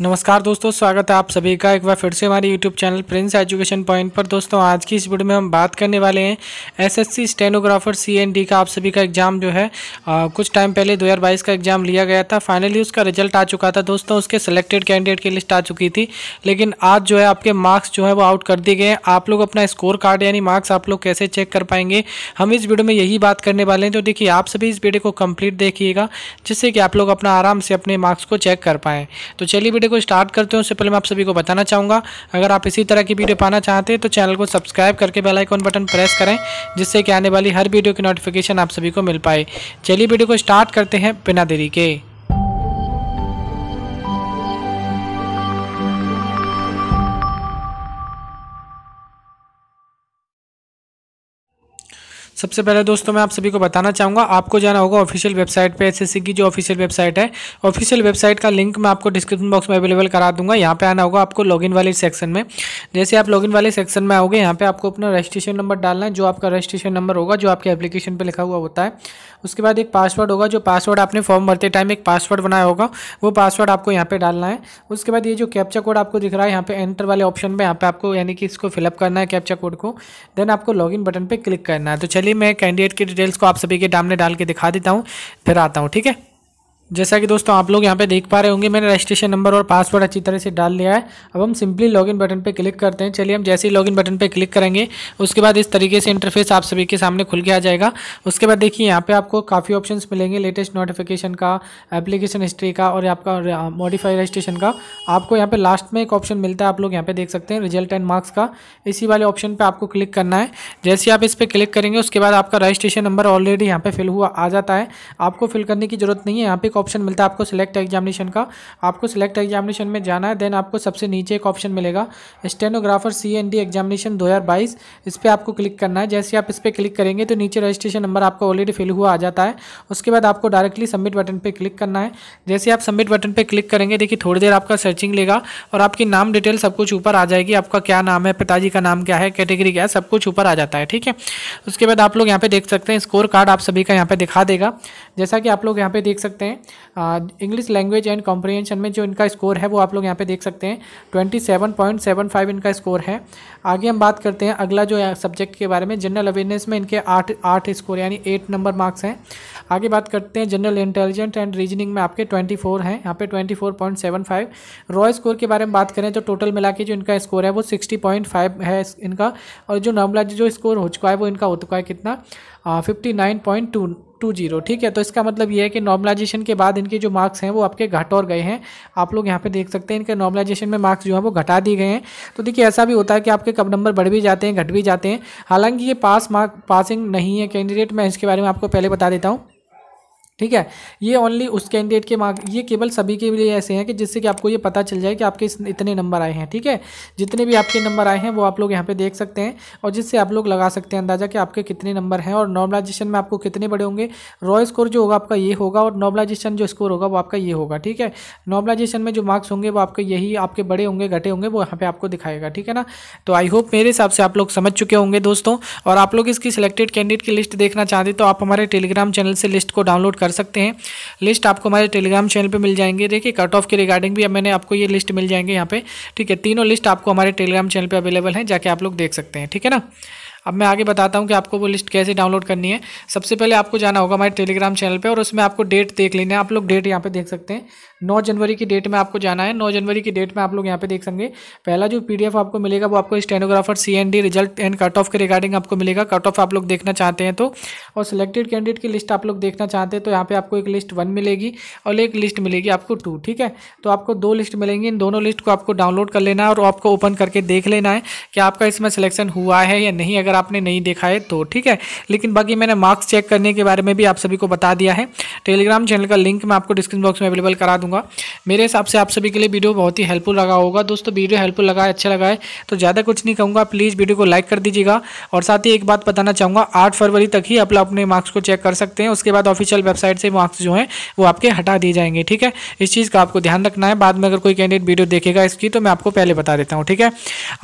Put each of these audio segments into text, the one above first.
नमस्कार दोस्तों स्वागत है आप सभी का एक बार फिर से हमारे YouTube channel Prince Education Point पर दोस्तों आज की इस वीडियो में हम बात करने वाले हैं एसएससी स्टेनोग्राफर सीएनडी का आप सभी का एग्ज़ाम जो है आ, कुछ टाइम पहले 2022 का एग्ज़ाम लिया गया था फाइनली उसका रिजल्ट आ चुका था दोस्तों उसके सेलेक्टेड कैंडिडेट की लिस्ट आ चुकी थी लेकिन आज जो है आपके मार्क्स जो है वो आउट कर दिए गए हैं आप लोग अपना स्कोर कार्ड यानी मार्क्स आप लोग कैसे चेक कर पाएंगे हम इस वीडियो में यही बात करने वाले हैं तो देखिए आप सभी इस वीडियो को कम्प्लीट देखिएगा जिससे कि आप लोग अपना आराम से अपने मार्क्स को चेक कर पाएँ तो चलिए वीडियो को स्टार्ट करते हैं उससे पहले मैं आप सभी को बताना चाहूँगा अगर आप इसी तरह की वीडियो पाना चाहते हैं तो चैनल को सब्सक्राइब करके बेल आइकॉन बटन प्रेस करें जिससे कि आने वाली हर वीडियो की नोटिफिकेशन आप सभी को मिल पाए चलिए वीडियो को स्टार्ट करते हैं बिना देरी के सबसे पहले दोस्तों मैं आप सभी को बताना चाहूँगा आपको जाना होगा ऑफिशियल वेबसाइट पे एसएससी की जो ऑफिशियल वेबसाइट है ऑफिशियल वेबसाइट का लिंक मैं आपको डिस्क्रिप्शन बॉक्स में अवेलेबल करा दूंगा यहाँ पे आना होगा आपको लॉगिन वाले सेक्शन में जैसे आप लॉगिन वाले सेक्शन में आओगे यहाँ पर आपको अपना रजिस्ट्रेशन नंबर डालना है जो आपका रजिस्ट्रेशन नंबर होगा जो आपके एप्लीकेशन पर लिखा हुआ होता है उसके बाद एक पासवर्ड होगा जो पासवर्ड आपने फॉर्म भरते टाइम एक पासवर्ड बनाया होगा वो पासवर्ड आपको यहाँ पर डालना है उसके बाद ये जो कैप्चा कोड आपको दिख रहा है यहाँ पे एंटर वाले ऑप्शन पर यहाँ पर आपको यानी कि इसको फिलअप करना है कैप्चा कोड को देन आपको लॉगिन बटन पर क्लिक करना है तो चलिए चलिए मैं कैंडिडेट की डिटेल्स को आप सभी के सामने डाल के दिखा देता हूँ फिर आता हूँ ठीक है जैसा कि दोस्तों आप लोग यहाँ पे देख पा रहे होंगे मैंने रजिस्ट्रेशन नंबर और पासवर्ड अच्छी तरह से डाल लिया है अब हम सिंपली लॉगिन बटन पे क्लिक करते हैं चलिए हम जैसे ही लॉगिन बटन पे क्लिक करेंगे उसके बाद इस तरीके से इंटरफेस आप सभी के सामने खुल के आ जाएगा उसके बाद देखिए यहाँ पे आपको काफ़ी ऑप्शन मिलेंगे लेटेस्ट नोटिफिकेशन का एप्लीकेशन हिस्ट्री का और आपका मॉडिफाई रजिस्ट्रेशन का आपको यहाँ पर लास्ट में एक ऑप्शन मिलता है आप लोग यहाँ पर देख सकते हैं रिजल्ट एंड मार्क्स का इसी वाले ऑप्शन पर आपको क्लिक करना है जैसे आप इस पर क्लिक करेंगे उसके बाद आपका रजिस्ट्रेशन नंबर ऑलरेडी यहाँ पर फिल हुआ आ जाता है आपको फिल करने की जरूरत नहीं है यहाँ पे ऑप्शन मिलता है आपको सिलेक्ट एग्जामिनेशन का आपको सिलेक्ट एग्जामिनेशन में जाना है देन आपको सबसे नीचे एक ऑप्शन मिलेगा stenographer C and D examination दो हज़ार बाईस इस पर आपको क्लिक करना है जैसे आप इस पर क्लिक करेंगे तो नीचे रजिस्ट्रेशन नंबर आपका ऑलरेडी फिल हुआ आ जाता है उसके बाद आपको डायरेक्टली सबमिट बटन पर क्लिक करना है जैसे आप सबमिट बटन पर क्लिक करेंगे देखिए थोड़ी देर आपका सर्चिंग लेगा और आपकी नाम डिटेल सब कुछ ऊपर आ जाएगी आपका क्या नाम है पिताजी का नाम क्या है कैटेगरी क्या है सब कुछ ऊपर आ जाता है ठीक है उसके बाद आप लोग यहाँ पे देख सकते हैं स्कोर कार्ड आप सभी का यहाँ पे दिखा देगा जैसा कि आप लोग यहाँ पे देख सकते हैं इंग्लिश लैंग्वेज एंड कॉम्प्रिहेंशन में जो इनका स्कोर है वो आप लोग यहाँ पे देख सकते हैं twenty seven point seven five इनका स्कोर है आगे हम बात करते हैं अगला जो सब्जेक्ट के बारे में जनरल अवेयरनेस में इनके आठ आठ स्कोर यानी एट नंबर मार्क्स हैं आगे बात करते हैं जनरल इंटेलिजेंट एंड रीजनिंग में आपके ट्वेंटी फोर हैं यहाँ पे twenty four point seven five raw score के बारे में बात करें तो टोटल मिला के जो इनका स्कोर है वो सिक्सटी पॉइंट फाइव है इनका और जो नॉर्मला जो स्कोर हो चुका है वो इनका हो चुका है कितना fifty nine point two two zero ठीक है तो इसका मतलब ये है कि नॉर्मलाइजेशन के बाद इनके जो मार्क्स हैं वो आपके घट और गए हैं आप लोग यहाँ पे देख सकते हैं इनके नॉर्मलाइजेशन में मार्क्स जो हैं वो घटा दिए गए हैं तो देखिए ऐसा भी होता है कि आपके कब नंबर बढ़ भी जाते हैं घट भी जाते हैं हालांकि ये पास मार्क पासिंग नहीं है कैंडिडेट मैं इसके बारे में आपको पहले बता देता हूँ ठीक है ये ओनली उस कैंडिडेट के मार्क ये केवल सभी के लिए ऐसे हैं कि जिससे कि आपको ये पता चल जाए कि आपके इतने नंबर आए हैं ठीक है जितने भी आपके नंबर आए हैं वो आप लोग यहाँ पे देख सकते हैं और जिससे आप लोग लगा सकते हैं अंदाजा कि आपके कितने नंबर हैं और नॉर्मलाइजेशन में आपको कितने बड़े होंगे रॉ स्कोर जो होगा आपका ये होगा और नॉर्मलाइजेशन जो स्कोर होगा वो आपका ये होगा ठीक है नॉर्मलाइजेशन में जो मार्क्स होंगे वो आपके यही आपके बड़े होंगे घटे होंगे वो यहाँ पर आपको दिखाएगा ठीक है ना तो आई होप मेरे हिसाब से आप लोग समझ चुके होंगे दोस्तों और आप लोग इसकी सिलेक्टेड कैंडिडेट की लिस्ट देखना चाहते तो आप हमारे टेलीग्राम चैनल से लिस्ट को डाउनलोड कर कर सकते हैं लिस्ट आपको हमारे टेलीग्राम चैनल पर मिल जाएंगे देखिए कट ऑफ के रिगार्डिंग भी मैंने आपको ये लिस्ट मिल जाएंगे यहाँ पे ठीक है तीनों लिस्ट आपको हमारे टेलीग्राम चैनल पर अवेलेबल है जाके आप लोग देख सकते हैं ठीक है ना अब मैं आगे बताता हूँ कि आपको वो लिस्ट कैसे डाउनलोड करनी है सबसे पहले आपको जाना होगा हमारे टेलीग्राम चैनल पर और उसमें आपको डेट देख लेना है आप लोग डेट यहाँ पर देख सकते हैं नौ जनवरी की डेट में आपको जाना है नौ जनवरी की डेट में आप लोग यहाँ पे देख सकेंगे पहला जो पी आपको मिलेगा वो आपको stenographer D result and cut off के रिगार्डिंग आपको मिलेगा कट ऑफ आप लोग देखना चाहते हैं तो और सिलेक्टेड कैंडिडेट की लिस्ट आप लोग देखना चाहते हैं तो यहाँ पे आपको एक लिस्ट वन मिलेगी और एक लिस्ट मिलेगी आपको टू ठीक है तो आपको दो लिस्ट मिलेंगी इन दोनों लिस्ट को आपको डाउनलोड कर लेना है और आपको ओपन करके देख लेना है कि आपका इसमें सिलेक्शन हुआ है या नहीं अगर आपने नहीं देखा है तो ठीक है लेकिन बाकी मैंने मार्क्स चेक करने के बारे में भी आप सभी को बता दिया है टेलीग्राम चैनल का लिंक मैं आपको डिस्क्रिप्शन बॉक्स में अवेलेबल करा दूंगा मेरे हिसाब से आप सभी के लिए वीडियो बहुत ही हेल्पफुल लगा होगा दोस्तों वीडियो हेल्पफुल लगा है अच्छा लगा है तो ज़्यादा कुछ नहीं कहूँगा प्लीज़ वीडियो को लाइक कर दीजिएगा और साथ ही एक बात बताना चाहूँगा आठ फरवरी तक ही आप अपने मार्क्स को चेक कर सकते हैं उसके बाद ऑफिशियल वेबसाइट से मार्क्स जो हैं वो आपके हटा दिए जाएंगे ठीक है इस चीज़ का आपको ध्यान रखना है बाद में अगर कोई कैंडिडेट वीडियो देखेगा इसकी तो मैं आपको पहले बता देता हूँ ठीक है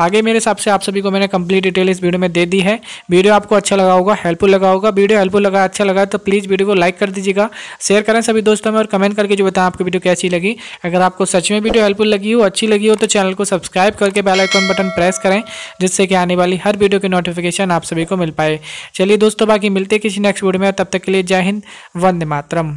आगे मेरे हिसाब से आप सभी को मैंने कंप्लीट डिटेल इस वीडियो में दे दी है वीडियो आपको अच्छा लगा होगा हेल्पफुल लगा होगा वीडियो हेल्पफुल लगा अच्छा लगा तो प्लीज़ वीडियो को लाइक कर दीजिएगा शेयर करें सभी दोस्तों में और कमेंट करके जो बताएं आपकी वीडियो कैसी लगी अगर आपको सच में वीडियो हेल्पफुल लगी हो अच्छी लगी हो तो चैनल को सब्सक्राइब करके बेलाइकॉन बटन प्रेस करें जिससे कि आने वाली हर वीडियो की नोटिफिकेशन आप सभी को मिल पाए चलिए दोस्तों बाकी मिलते किसी नेक्स्ट वीडियो में तब तक के लिए जय हिंद वंदे मातरम